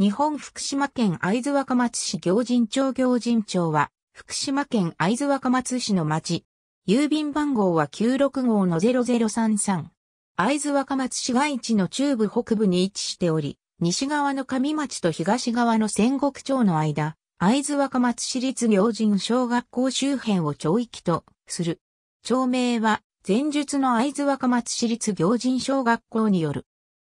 日本福島県会津若松市行人町行人町は、福島県会津若松市の町。郵便番号は96号の0033。会津若松市街地の中部北部に位置しており、西側の上町と東側の仙国町の間、会津若松市立行人小学校周辺を町域とする。町名は、前述の会津若松市立行人小学校による。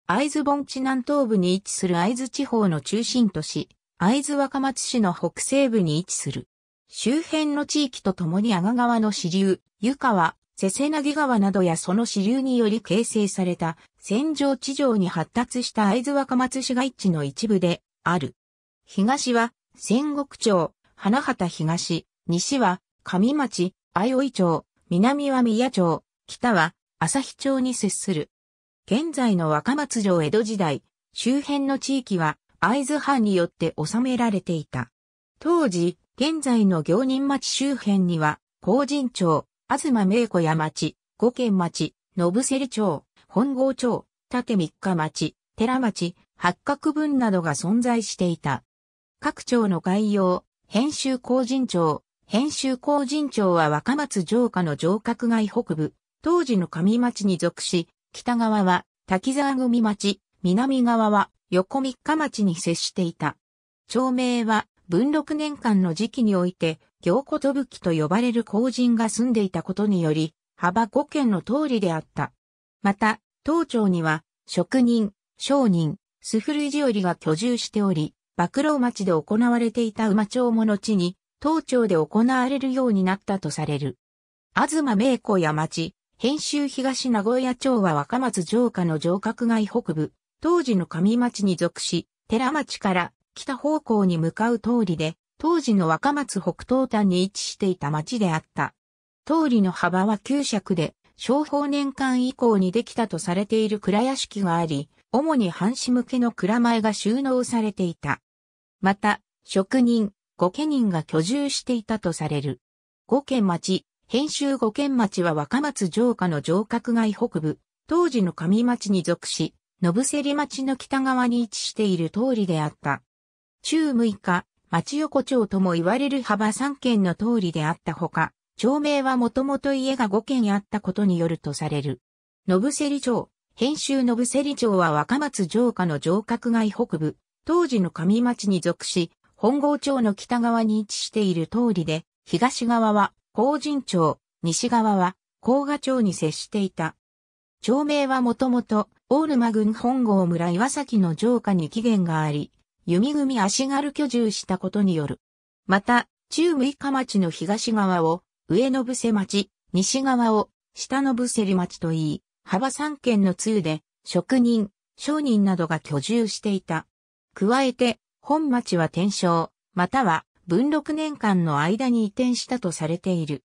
会津盆地南東部に位置する会津地方の中心都市、会津若松市の北西部に位置する。周辺の地域とともに阿賀川の支流、湯川、瀬瀬なぎ川などやその支流により形成された戦場地上に発達した会津若松市街地の一部である。東は仙国町、花畑東、西は上町、相生町、南は宮町、北は朝日町に接する。現在の若松城江戸時代、周辺の地域は会津藩によって治められていた。当時、現在の行人町周辺には、高人町、東名古屋町、五軒町、信競町、本郷町、縦三日町、寺町、八角分などが存在していた。各町の概要、編集工人町、編集工人町は若松城下の城郭街北部、当時の上町に属し、北側は滝沢組町、南側は横三日町に接していた。町名は文禄年間の時期において、行古と武器と呼ばれる公人が住んでいたことにより、幅5軒の通りであった。また、当町には、職人、商人、スフルジオリが居住しており、幕老町で行われていた馬町も後に、当町で行われるようになったとされる。東名子や町、編集東名古屋町は若松城下の城郭街北部、当時の上町に属し、寺町から北方向に向かう通りで、当時の若松北東端に位置していた町であった。通りの幅は旧尺で、商法年間以降にできたとされている蔵屋敷があり、主に藩士向けの蔵前が収納されていた。また、職人、御家人が居住していたとされる。五家町、編集五軒町は若松城下の城郭街北部、当時の上町に属し、信競町の北側に位置している通りであった。中6日、町横町とも言われる幅3軒の通りであったほか、町名はもともと家が5軒あったことによるとされる。信競町、編集信競町は若松城下の城郭街北部、当時の上町に属し、本郷町の北側に位置している通りで、東側は高人町、西側は甲賀町に接していた。町名はもともと、大沼郡本郷村岩崎の城下に起源があり、弓組足軽居住したことによる。また、中六日町の東側を、上野伏せ町、西側を、下野伏せ里町といい、幅三県の通で、職人、商人などが居住していた。加えて、本町は天正、または文禄年間の間に移転したとされている。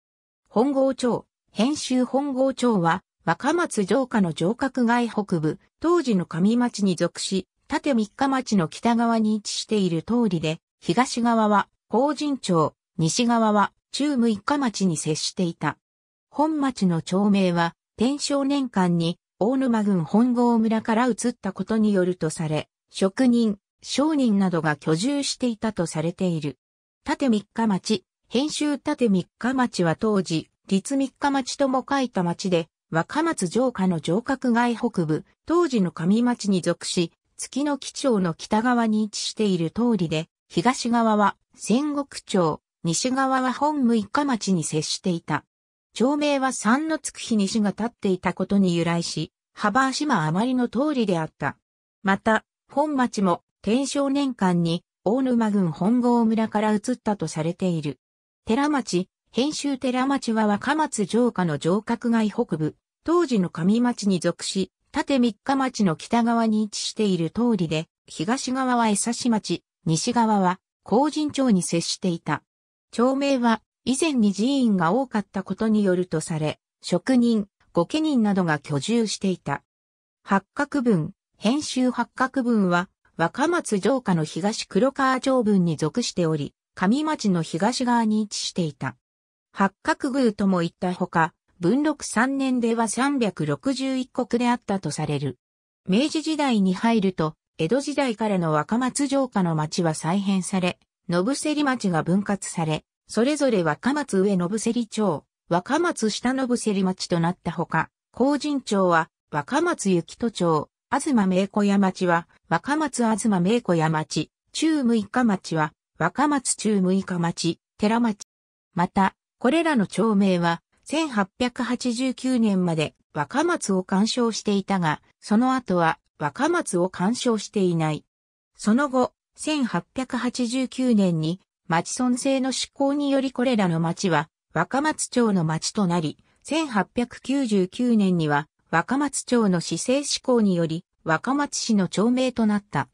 本郷町、編集本郷町は、若松城下の城郭外北部、当時の上町に属し、縦三日町の北側に位置している通りで、東側は、法人町、西側は、中無三日町に接していた。本町の町名は、天正年間に、大沼郡本郷村から移ったことによるとされ、職人、商人などが居住していたとされている。縦三日町、編集縦三日町は当時、立三日町とも書いた町で、若松城下の城郭外北部、当時の上町に属し、月の基町の北側に位置している通りで、東側は仙国町、西側は本六日町に接していた。町名は三のつく日西が立っていたことに由来し、幅足余あまりの通りであった。また、本町も天正年間に大沼郡本郷村から移ったとされている。寺町、編集寺町は若松城下の城郭街北部、当時の上町に属し、縦三日町の北側に位置している通りで、東側は江差町、西側は高人町に接していた。町名は以前に寺院が多かったことによるとされ、職人、御家人などが居住していた。八角文、編集八角文は若松城下の東黒川町分に属しており、上町の東側に位置していた。八角宮とも言ったほか、文禄3年では361国であったとされる。明治時代に入ると、江戸時代からの若松城下の町は再編され、野伏町が分割され、それぞれ若松上野伏町、若松下野伏町となったほか、高人町は若松幸都町、東名古屋町は、若松東名古屋町、中六日町は、若松中六日町、寺町。また、これらの町名は、1889年まで若松を干渉していたが、その後は若松を干渉していない。その後、1889年に町村制の施行によりこれらの町は若松町の町となり、1899年には若松町の市政施行により、若松市の町名となった。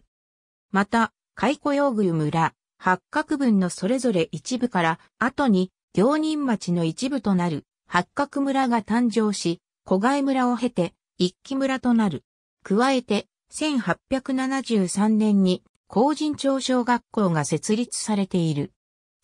また、解雇用具村、八角分のそれぞれ一部から、後に、行人町の一部となる、八角村が誕生し、小貝村を経て、一期村となる。加えて、1873年に、高人町小学校が設立されている。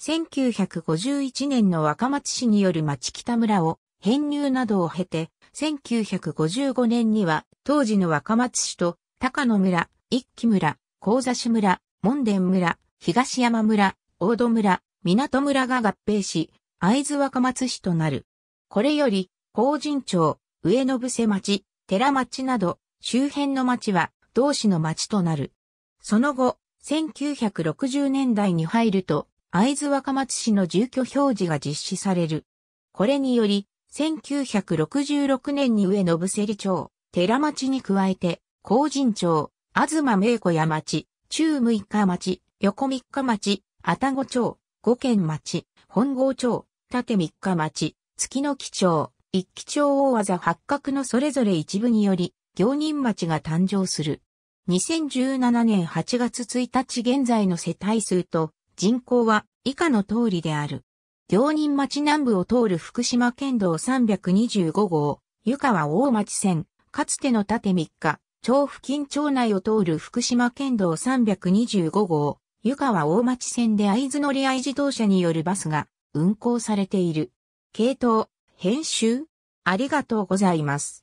1951年の若松市による町北村を編入などを経て、1955年には当時の若松市と高野村、一木村、高座市村、門田村、東山村、大戸村、港村が合併し、会津若松市となる。これより、高人町、上野伏町、寺町など、周辺の町は、同市の町となる。その後、1960年代に入ると、会津若松市の住居表示が実施される。これにより、1966年に上野伏里町、寺町に加えて、高人町、東名古屋町、中六日町、横三日町、愛宕町、五軒町、本郷町、縦三日町、月の木町、一木町大技八角のそれぞれ一部により、行人町が誕生する。2017年8月1日現在の世帯数と人口は以下の通りである。行人町南部を通る福島県道325号、湯川大町線、かつての縦3日、町付近町内を通る福島県道325号、湯川大町線で合図乗り合い自動車によるバスが運行されている。系統、編集ありがとうございます。